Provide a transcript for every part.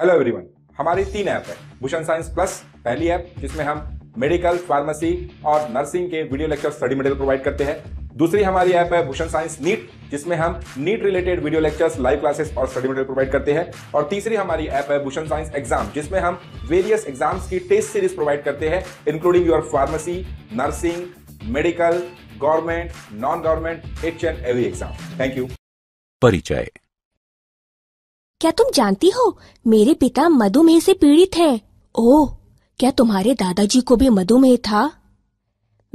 Hello everyone हमारी तीन app है भूषण साइंस प्लस पहली ऐप जिसमें हम मेडिकल फार्मेसी और नर्सिंग के video lecture study material provide करते हैं दूसरी हमारी ऐप है भूषण साइंस नीट जिसमें हम NEET related video lectures live classes और स्टडी मटेरियल प्रोवाइड करते हैं और तीसरी हमारी ऐप है भूषण साइंस एग्जाम जिसमें हम वेरियस एग्जाम्स की टेस्ट सीरीज प्रोवाइड करते हैं including your pharmacy nursing medical government non government H and every exam thank you परिचय क्या तुम जानती हो मेरे पिता मधुमेह से पीड़ित हैं। ओह क्या तुम्हारे दादाजी को भी मधुमेह था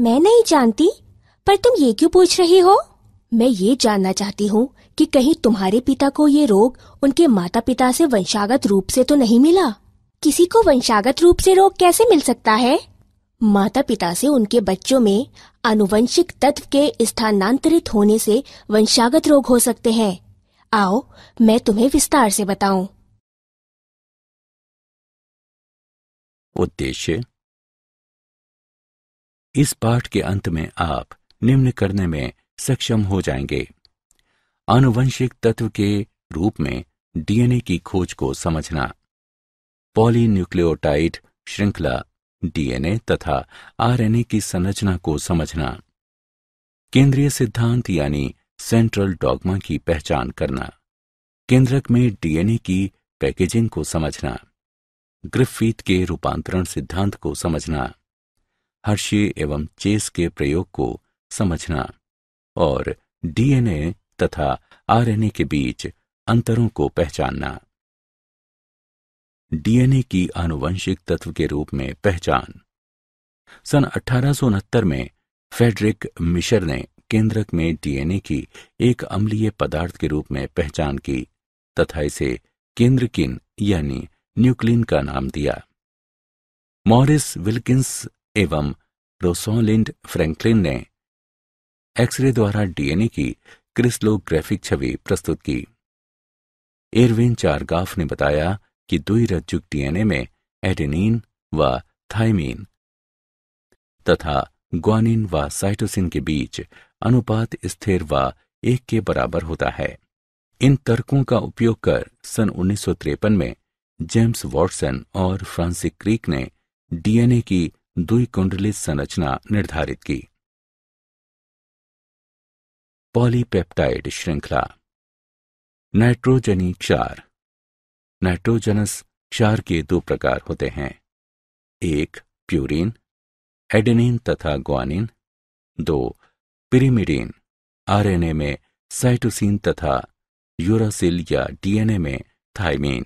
मैं नहीं जानती पर तुम ये क्यों पूछ रही हो मैं ये जानना चाहती हूँ कि कहीं तुम्हारे पिता को ये रोग उनके माता पिता से वंशागत रूप से तो नहीं मिला किसी को वंशागत रूप से रोग कैसे मिल सकता है माता पिता से उनके बच्चों में अनुवंशिक तत्व के स्थानांतरित होने से वंशागत रोग हो सकते हैं आओ मैं तुम्हें विस्तार से बताऊं उद्देश्य इस पाठ के अंत में आप निम्न करने में सक्षम हो जाएंगे आनुवंशिक तत्व के रूप में डीएनए की खोज को समझना पॉलीन्यूक्लियोटाइड श्रृंखला डीएनए तथा आरएनए की संरचना को समझना केंद्रीय सिद्धांत यानी सेंट्रल डॉगमा की पहचान करना केंद्रक में डीएनए की पैकेजिंग को समझना ग्रिफीत के रूपांतरण सिद्धांत को समझना हर्षे एवं चेस के प्रयोग को समझना और डीएनए तथा आरएनए के बीच अंतरों को पहचानना डीएनए की आनुवंशिक तत्व के रूप में पहचान सन अठारह में फेडरिक मिशर ने केंद्रक में डीएनए की एक अम्लीय पदार्थ के रूप में पहचान की तथा इसे केंद्रकिन यानी न्यूक्लिन का नाम दिया मॉरिस विल्किंस एवं रोसोलिंड फ्रैंकलिन ने एक्सरे द्वारा डीएनए की क्रिस्लोग्राफिक छवि प्रस्तुत की एरविन चारगाफ ने बताया कि दुई रज्जुक डीएनए में एडेनिन व थाइमीन तथा ग्वानिन व साइटोसिन के बीच अनुपात स्थिर व एक के बराबर होता है इन तर्कों का उपयोग कर सन उन्नीस में जेम्स वॉटसन और फ्रांसिस क्रीक ने डीएनए की दुई कुंडली संरचना निर्धारित की पॉलीपेप्टाइड श्रृंखला नाइट्रोजनी क्षार नाइट्रोजनस क्षार के दो प्रकार होते हैं एक प्यूरिन एडेनिन तथा ग्वानिन दो पिरीमिडीन आरएनए में साइटोसिन तथा यूरासिल या डीएनए में थाइमीन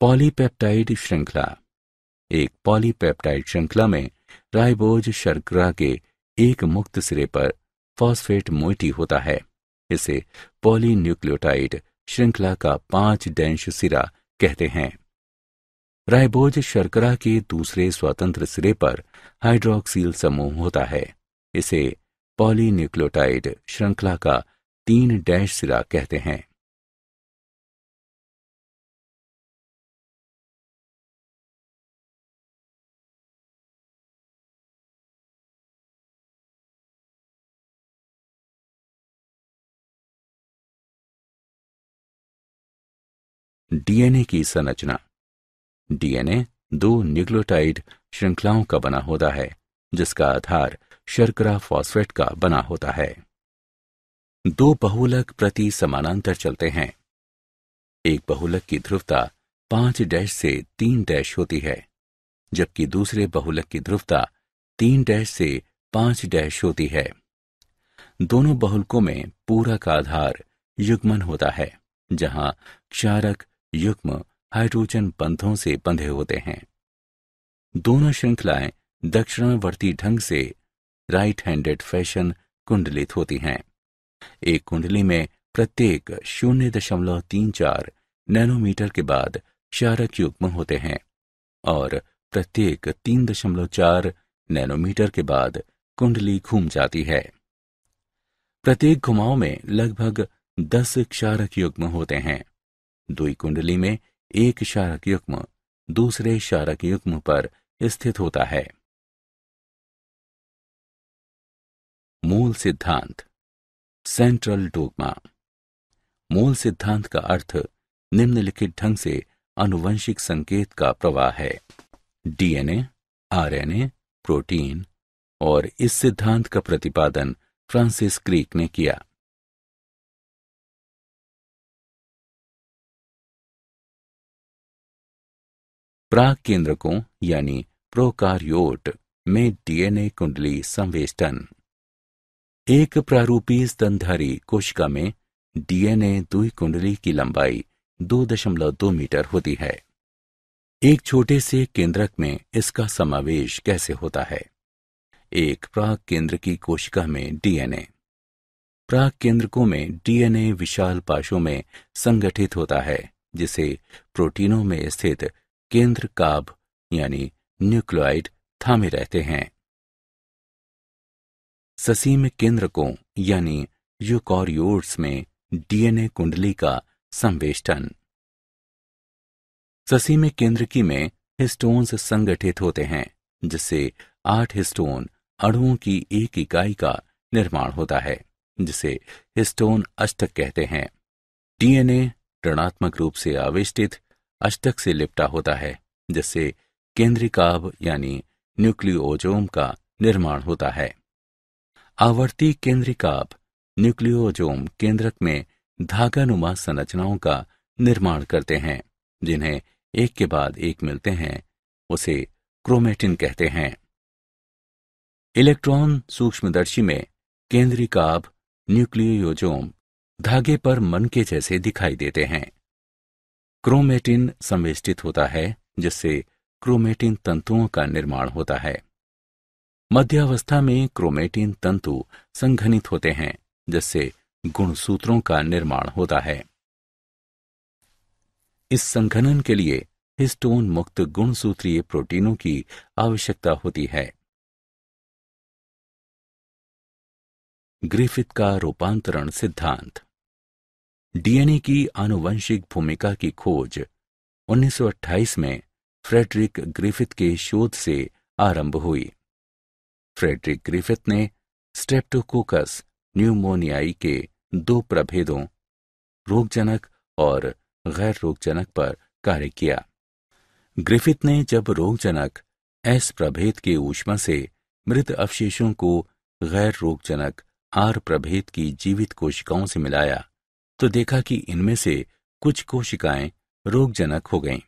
पॉलीपेप्टाइड श्रृंखला एक पॉलीपेप्टाइड श्रृंखला में राइबोज शर्करा के एक मुक्त सिरे पर फॉस्फेट मोइटी होता है इसे पॉलीन्यूक्लियोटाइड श्रृंखला का पांच डेंश सिरा कहते हैं राइबोज शर्करा के दूसरे स्वतंत्र सिरे पर हाइड्रोक्सील समूह होता है इसे पॉलीन्यूक्लोटाइड श्रृंखला का तीन डैश सिरा कहते हैं डीएनए की संरचना डीएनए दो न्यूक्लियोटाइड श्रृंखलाओं का बना होता है जिसका आधार शर्करा फॉस्फेट का बना होता है दो बहुलक प्रति समानांतर चलते हैं एक बहुलक की ध्रुवता पांच डैश से तीन डैश होती है जबकि दूसरे बहुलक की ध्रुवता तीन डैश से पांच डैश होती है दोनों बहुलकों में पूरा का आधार युग्मन होता है जहां क्षारक युग्म हाइड्रोजन बंधों से बंधे होते हैं दोनों श्रृंखलाएं दक्षिणावर्ती ढंग से राइट हैंडेड फैशन कुंडलित होती हैं एक कुंडली में प्रत्येक शून्य दशमलव तीन चार नैनोमीटर के बाद क्षारक युग्म होते हैं और प्रत्येक तीन दशमलव चार नैनोमीटर के बाद कुंडली घूम जाती है प्रत्येक घुमाव में लगभग दस क्षारक युग्म होते हैं दुई कुंडली में एक क्षारक युग्म दूसरे क्षारक युग्म पर स्थित होता है मूल सिद्धांत सेंट्रल डोगमा मूल सिद्धांत का अर्थ निम्नलिखित ढंग से अनुवंशिक संकेत का प्रवाह है डीएनए आरएनए, प्रोटीन और इस सिद्धांत का प्रतिपादन फ्रांसिस क्रीक ने किया प्राग केंद्रकों यानी प्रोकार्योट में डीएनए कुंडली संवेष्टन एक प्रारूपी स्तनधारी कोशिका में डीएनए दुई कुंडली की लंबाई 2.2 मीटर होती है एक छोटे से केंद्रक में इसका समावेश कैसे होता है एक प्राग केंद्र की कोशिका में डीएनए प्राग केंद्रकों में डीएनए विशाल पाशों में संगठित होता है जिसे प्रोटीनों में स्थित केंद्र काब यानी न्यूक्लियोइड थामे रहते हैं ससीम केंद्रकों यानी यूकॉरियोट्स में डीएनए कुंडली का संवेष्टन ससीम केंद्रकी में हिस्टोन्स संगठित होते हैं जिससे आठ हिस्टोन अणुओं की एक इकाई का निर्माण होता है जिसे हिस्टोन अष्टक कहते हैं डीएनए ऋणात्मक रूप से आविष्टित अष्टक से लिपटा होता है जिससे केंद्रिकाव यानी न्यूक्लियोजोम का निर्माण होता है आवर्ती केंद्रिकाप न्यूक्लियोजोम केंद्रक में धागानुमा संरचनाओं का निर्माण करते हैं जिन्हें एक के बाद एक मिलते हैं उसे क्रोमेटिन कहते हैं इलेक्ट्रॉन सूक्ष्मदर्शी में केंद्रिकाप न्यूक्लियोजोम धागे पर मन के जैसे दिखाई देते हैं क्रोमेटिन संवेष्टित होता है जिससे क्रोमेटिन तंतुओं का निर्माण होता है मध्यावस्था में क्रोमेटिन तंतु संघनित होते हैं जिससे गुणसूत्रों का निर्माण होता है इस संघनन के लिए हिस्टोन मुक्त गुणसूत्रीय प्रोटीनों की आवश्यकता होती है ग्रिफिथ का रूपांतरण सिद्धांत डीएनए की आनुवंशिक भूमिका की खोज 1928 में फ्रेडरिक ग्रिफिथ के शोध से आरंभ हुई फ्रेडरिक ग्रिफिथ ने स्ट्रेप्टोकोकस न्यूमोनियाई के दो प्रभेदों रोगजनक और गैर रोगजनक पर कार्य किया ग्रिफिथ ने जब रोगजनक एस प्रभेद के ऊष्मा से मृत अवशेषों को गैर रोगजनक आर प्रभेद की जीवित कोशिकाओं से मिलाया तो देखा कि इनमें से कुछ कोशिकाएं रोगजनक हो गईं।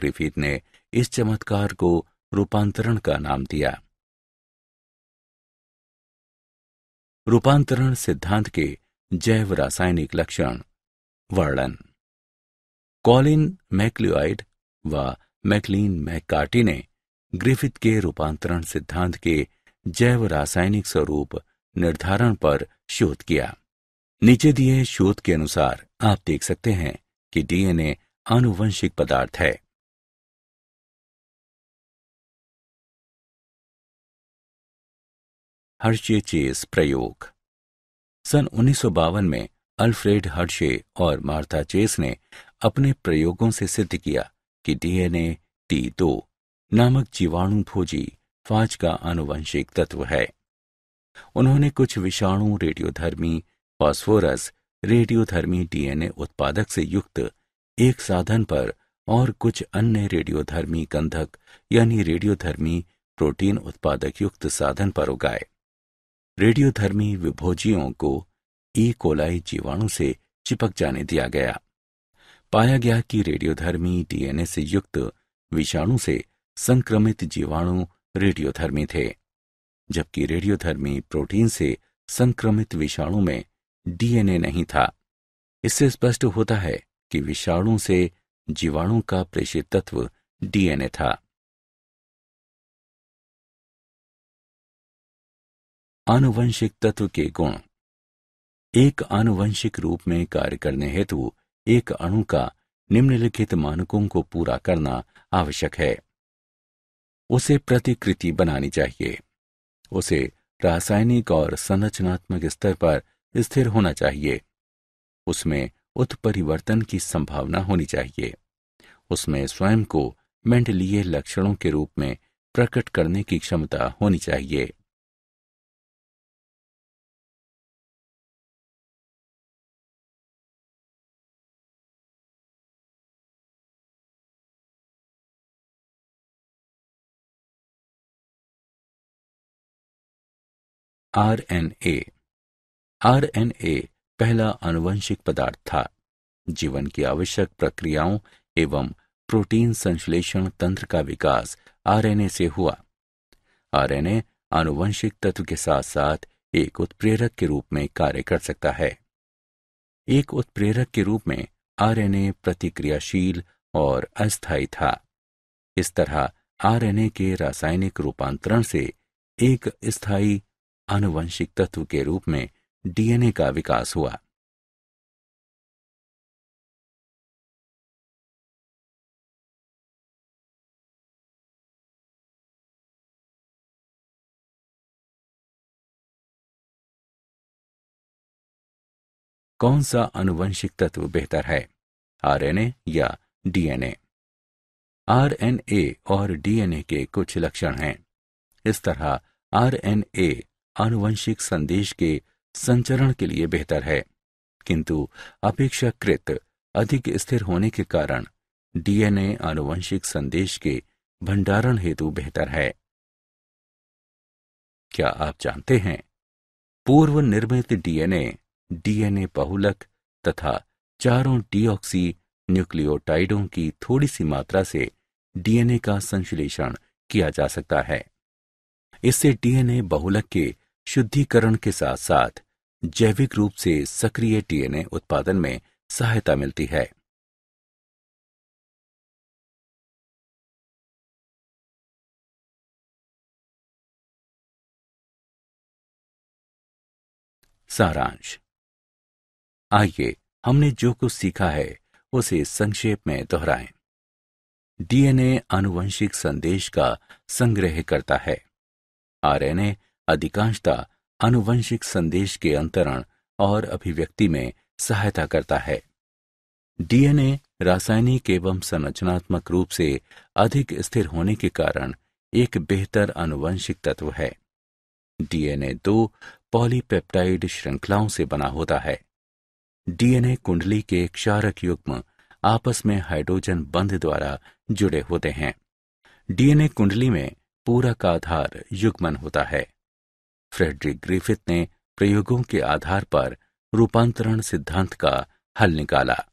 ग्रिफिथ ने इस चमत्कार को रूपांतरण का नाम दिया रूपांतरण सिद्धांत के जैव रासायनिक लक्षण वर्णन कॉलिन मैक्ल्यूआइड व मैकलीन मैकार्टी ने ग्रिफिथ के रूपांतरण सिद्धांत के जैव रासायनिक स्वरूप निर्धारण पर शोध किया नीचे दिए शोध के अनुसार आप देख सकते हैं कि डीएनए आनुवंशिक पदार्थ है हर्षे चेस प्रयोग सन उन्नीस में अल्फ्रेड हर्षे और मार्था चेस ने अपने प्रयोगों से सिद्ध किया कि डीएनए टी दो नामक जीवाणु भोजी फाज का आनुवंशिक तत्व है उन्होंने कुछ विषाणु रेडियोधर्मी फॉस्फोरस रेडियोधर्मी डीएनए उत्पादक से युक्त एक साधन पर और कुछ अन्य रेडियोधर्मी गंधक यानी रेडियोधर्मी प्रोटीन उत्पादक युक्त साधन पर उगाए रेडियोधर्मी विभोजियों को ई कोलाई जीवाणु से चिपक जाने दिया गया पाया गया कि रेडियोधर्मी डीएनए से युक्त विषाणु से संक्रमित जीवाणु रेडियोधर्मी थे जबकि रेडियोधर्मी प्रोटीन से संक्रमित विषाणु में डीएनए नहीं था इससे स्पष्ट होता है कि विषाणु से जीवाणु का प्रेषित तत्व डीएनए था आनुवंशिक तत्व के गुण एक आनुवंशिक रूप में कार्य करने हेतु एक अणु का निम्नलिखित मानकों को पूरा करना आवश्यक है उसे प्रतिकृति बनानी चाहिए उसे रासायनिक और संरचनात्मक स्तर पर स्थिर होना चाहिए उसमें उत्परिवर्तन की संभावना होनी चाहिए उसमें स्वयं को मेंटलीय लक्षणों के रूप में प्रकट करने की क्षमता होनी चाहिए आरएनए आरएनए पहला आनुवंशिक पदार्थ था जीवन की आवश्यक प्रक्रियाओं एवं प्रोटीन संश्लेषण तंत्र का विकास आरएनए से हुआ आरएनए आनुवंशिक तत्व के साथ साथ एक उत्प्रेरक के रूप में कार्य कर सकता है एक उत्प्रेरक के रूप में आरएनए प्रतिक्रियाशील और अस्थायी था इस तरह आरएनए के रासायनिक रूपांतरण से एक स्थायी आनुवंशिक तत्व के रूप में डीएनए का विकास हुआ कौन सा अनुवंशिक तत्व बेहतर है आरएनए या डीएनए आरएनए और डीएनए के कुछ लक्षण हैं इस तरह आरएनए आनुवंशिक संदेश के संचरण के लिए बेहतर है किंतु अपेक्षाकृत अधिक स्थिर होने के कारण डीएनए आनुवंशिक संदेश के भंडारण हेतु बेहतर है क्या आप जानते हैं पूर्व निर्मित डीएनए डीएनए बहुलक तथा चारों डीऑक्सी न्यूक्लियोटाइडों की थोड़ी सी मात्रा से डीएनए का संश्लेषण किया जा सकता है इससे डीएनए बहुलक के शुद्धिकरण के साथ साथ जैविक रूप से सक्रिय टीएनए उत्पादन में सहायता मिलती है सारांश आइए हमने जो कुछ सीखा है उसे संक्षेप में दोहराएं। डीएनए आनुवंशिक संदेश का संग्रह करता है आरएनए अधिकांशता आनुवंशिक संदेश के अंतरण और अभिव्यक्ति में सहायता करता है डीएनए रासायनिक एवं संरचनात्मक रूप से अधिक स्थिर होने के कारण एक बेहतर आनुवंशिक तत्व है डीएनए दो पॉलीपेप्टाइड श्रृंखलाओं से बना होता है डीएनए कुंडली के क्षारक युग्म आपस में हाइड्रोजन बंध द्वारा जुड़े होते हैं डीएनए कुंडली में पूरा का आधार युग्मन होता है फ्रेडरिक ग्रिफिथ ने प्रयोगों के आधार पर रूपांतरण सिद्धांत का हल निकाला